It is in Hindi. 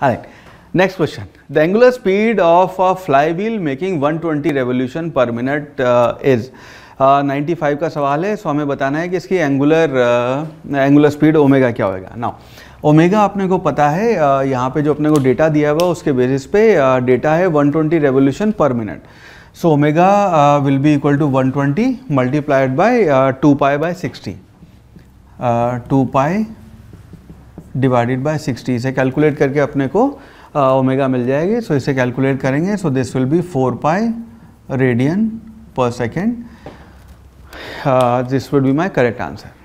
right. next question. The angular speed of a flywheel making 120 revolution per minute uh, is uh, 95 का सवाल है सो हमें बताना है कि इसकी एंगुलर एंगुलर स्पीड ओमेगा क्या होगा नाउ ओमेगा अपने को पता है uh, यहाँ पे जो अपने को डेटा दिया हुआ उसके बेसिस पे डेटा uh, है 120 revolution per minute so omega will be equal to 120 multiplied by two pi by sixty two pi divided by 60 इसे कैलकुलेट करके अपने को ओमेगा मिल जाएगी सो so इसे कैलकुलेट करेंगे so this will be four pi radian per second this would be my correct answer